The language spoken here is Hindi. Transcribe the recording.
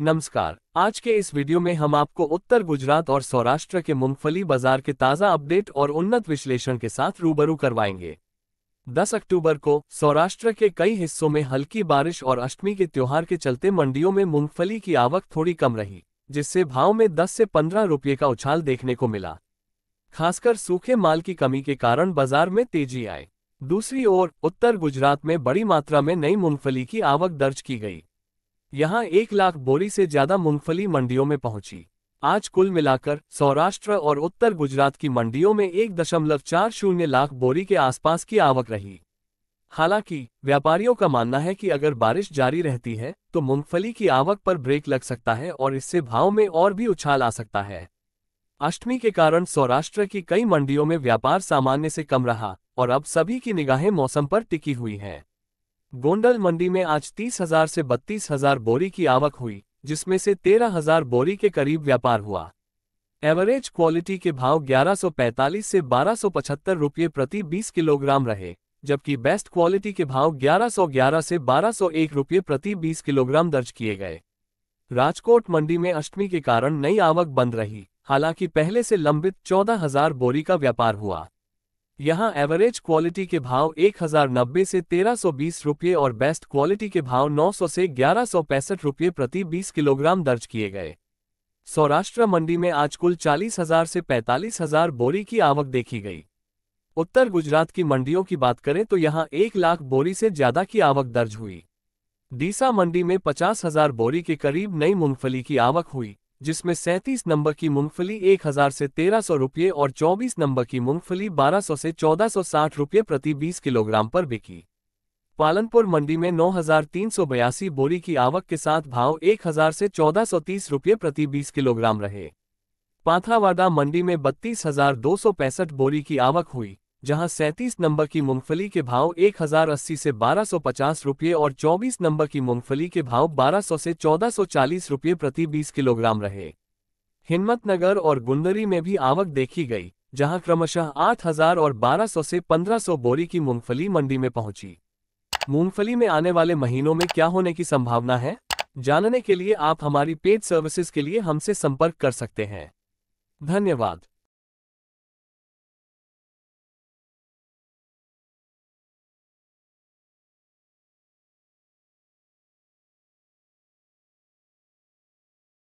नमस्कार आज के इस वीडियो में हम आपको उत्तर गुजरात और सौराष्ट्र के मूंगफली बाजार के ताज़ा अपडेट और उन्नत विश्लेषण के साथ रूबरू करवाएंगे 10 अक्टूबर को सौराष्ट्र के कई हिस्सों में हल्की बारिश और अष्टमी के त्योहार के चलते मंडियों में मूंगफली की आवक थोड़ी कम रही जिससे भाव में दस से पंद्रह रुपये का उछाल देखने को मिला खासकर सूखे माल की कमी के कारण बाजार में तेजी आए दूसरी ओर उत्तर गुजरात में बड़ी मात्रा में नई मूंगफली की आवक दर्ज की गई यहां एक लाख बोरी से ज्यादा मूंगफली मंडियों में पहुंची आज कुल मिलाकर सौराष्ट्र और उत्तर गुजरात की मंडियों में एक दशमलव चार शून्य लाख बोरी के आसपास की आवक रही हालांकि व्यापारियों का मानना है कि अगर बारिश जारी रहती है तो मूंगफली की आवक पर ब्रेक लग सकता है और इससे भाव में और भी उछाल आ सकता है अष्टमी के कारण सौराष्ट्र की कई मंडियों में व्यापार सामान्य से कम रहा और अब सभी की निगाहें मौसम पर टिकी हुई हैं गोंडल मंडी में आज तीस हजार से बत्तीस हजार बोरी की आवक हुई जिसमें से तेरह हजार बोरी के करीब व्यापार हुआ एवरेज क्वालिटी के भाव 1145 से 1275 रुपये प्रति 20 किलोग्राम रहे जबकि बेस्ट क्वालिटी के भाव 1111 से 1201 रुपये प्रति 20 किलोग्राम दर्ज किए गए राजकोट मंडी में अष्टमी के कारण नई आवक बंद रही हालांकि पहले से लंबित 14000 बोरी का व्यापार हुआ यहां एवरेज क्वालिटी के भाव नब्बे से बीस रुपये और बेस्ट क्वालिटी के भाव 900 से ग्यारह रुपये प्रति 20 किलोग्राम दर्ज किए गए सौराष्ट्र मंडी में आज कुल 40,000 से 45,000 बोरी की आवक देखी गई उत्तर गुजरात की मंडियों की बात करें तो यहां एक लाख बोरी से ज्यादा की आवक दर्ज हुई डीसा मंडी में पचास हजार बोरी के करीब नई मूंगफली की आवक हुई जिसमें 37 नंबर की मूंगफली 1000 से 1300 रुपये और 24 नंबर की मूंगफली 1200 से 1460 रुपये प्रति 20 किलोग्राम पर बिकी पालनपुर मंडी में नौ बोरी की आवक के साथ भाव 1000 से 1430 रुपये प्रति 20 किलोग्राम रहे पाथावाड़ा मंडी में बत्तीस बोरी की आवक हुई जहां 37 नंबर की मूंगफली के भाव 1080 से 1250 रुपये और 24 नंबर की मूंगफली के भाव 1200 से 1440 रुपये प्रति 20 किलोग्राम रहे हिम्मतनगर और गुंदरी में भी आवक देखी गई जहां क्रमशः 8000 और 1200 से 1500 बोरी की मूंगफली मंडी में पहुंची मूंगफली में आने वाले महीनों में क्या होने की संभावना है जानने के लिए आप हमारी पेड सर्विसेज के लिए हमसे संपर्क कर सकते हैं धन्यवाद